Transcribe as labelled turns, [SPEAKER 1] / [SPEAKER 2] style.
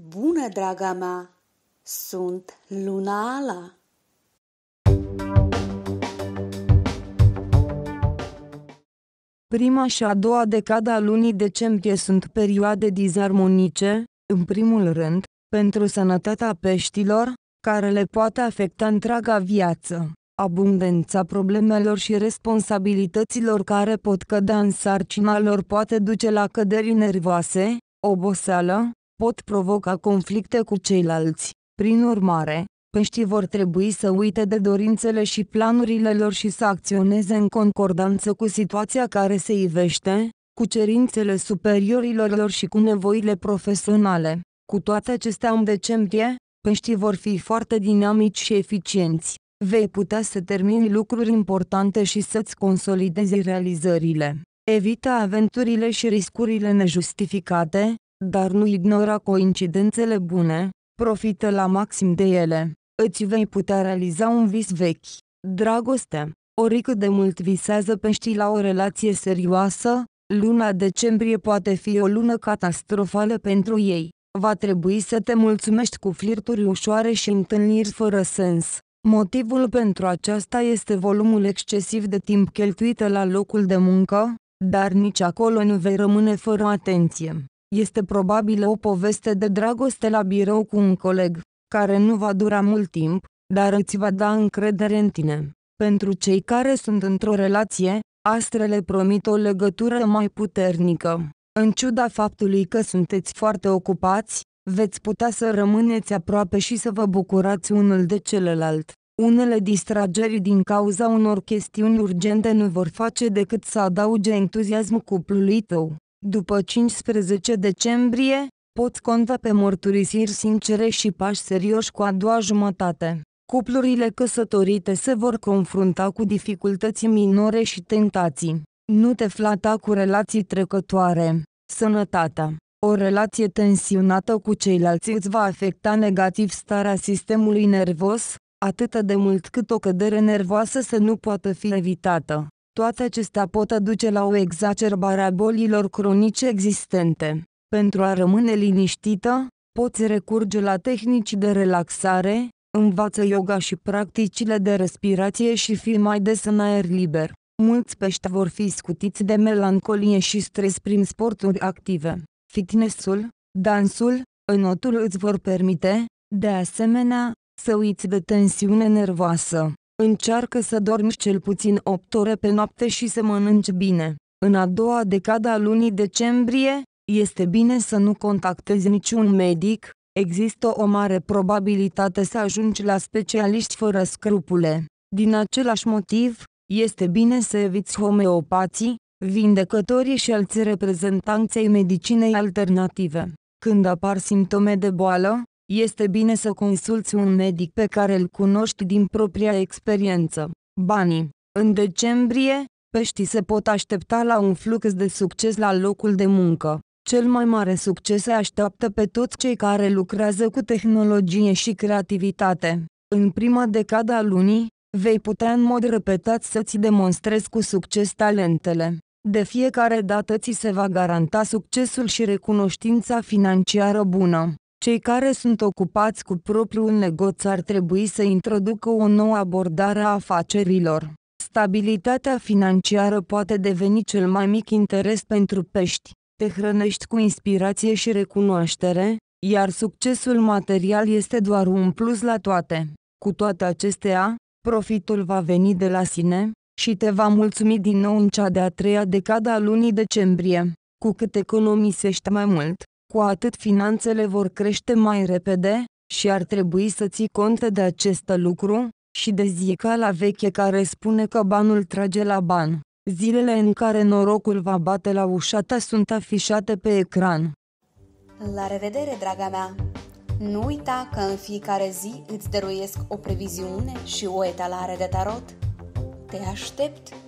[SPEAKER 1] Bună, draga mea! Sunt Luna Ala! Prima și a doua decada a lunii decembrie sunt perioade dizarmonice, în primul rând, pentru sănătatea peștilor, care le poate afecta întreaga viață. Abundența problemelor și responsabilităților care pot cădea în sarcina lor poate duce la căderi nervoase, oboseală, pot provoca conflicte cu ceilalți. Prin urmare, peștii vor trebui să uite de dorințele și planurile lor și să acționeze în concordanță cu situația care se ivește, cu cerințele superiorilor lor și cu nevoile profesionale. Cu toate acestea în decembrie, peștii vor fi foarte dinamici și eficienți. Vei putea să termini lucruri importante și să-ți consolidezi realizările. Evita aventurile și riscurile nejustificate, dar nu ignora coincidențele bune, profită la maxim de ele. Îți vei putea realiza un vis vechi. Dragoste, oricât de mult visează peștii la o relație serioasă, luna decembrie poate fi o lună catastrofală pentru ei. Va trebui să te mulțumești cu flirturi ușoare și întâlniri fără sens. Motivul pentru aceasta este volumul excesiv de timp cheltuit la locul de muncă, dar nici acolo nu vei rămâne fără atenție. Este probabil o poveste de dragoste la birou cu un coleg, care nu va dura mult timp, dar îți va da încredere în tine. Pentru cei care sunt într-o relație, astrele promit o legătură mai puternică. În ciuda faptului că sunteți foarte ocupați, veți putea să rămâneți aproape și să vă bucurați unul de celălalt. Unele distrageri din cauza unor chestiuni urgente nu vor face decât să adauge entuziasm cuplului tău. După 15 decembrie, poți conta pe mărturisiri sincere și pași serioși cu a doua jumătate. Cuplurile căsătorite se vor confrunta cu dificultăți minore și tentații. Nu te flata cu relații trecătoare. Sănătatea. O relație tensionată cu ceilalți îți va afecta negativ starea sistemului nervos, atât de mult cât o cădere nervoasă să nu poată fi evitată. Toate acestea pot aduce la o exacerbare a bolilor cronice existente. Pentru a rămâne liniștită, poți recurge la tehnici de relaxare, învață yoga și practicile de respirație și fi mai des în aer liber. Mulți pești vor fi scutiți de melancolie și stres prin sporturi active. Fitnessul, dansul, înotul îți vor permite, de asemenea, să uiți de tensiune nervoasă. Încearcă să dormi cel puțin 8 ore pe noapte și să mănânci bine. În a doua decada a lunii decembrie, este bine să nu contactezi niciun medic, există o mare probabilitate să ajungi la specialiști fără scrupule. Din același motiv, este bine să eviți homeopații, vindecătorii și alți reprezentanți medicinei alternative. Când apar simptome de boală, este bine să consulți un medic pe care îl cunoști din propria experiență. Banii. În decembrie, peștii se pot aștepta la un flux de succes la locul de muncă. Cel mai mare succes se așteaptă pe toți cei care lucrează cu tehnologie și creativitate. În prima decadă a lunii, vei putea în mod repetat să-ți demonstrezi cu succes talentele. De fiecare dată ți se va garanta succesul și recunoștința financiară bună. Cei care sunt ocupați cu propriul negoț ar trebui să introducă o nouă abordare a afacerilor. Stabilitatea financiară poate deveni cel mai mic interes pentru pești. Te hrănești cu inspirație și recunoaștere, iar succesul material este doar un plus la toate. Cu toate acestea, profitul va veni de la sine și te va mulțumi din nou în cea de-a treia decada a lunii decembrie. Cu cât economisești mai mult, cu atât finanțele vor crește mai repede, și ar trebui să ții cont de acest lucru, și de la veche care spune că banul trage la ban. Zilele în care norocul va bate la ușa ta sunt afișate pe ecran. La revedere, draga mea! Nu uita că în fiecare zi îți dăruiesc o previziune și o etalare de tarot. Te aștept!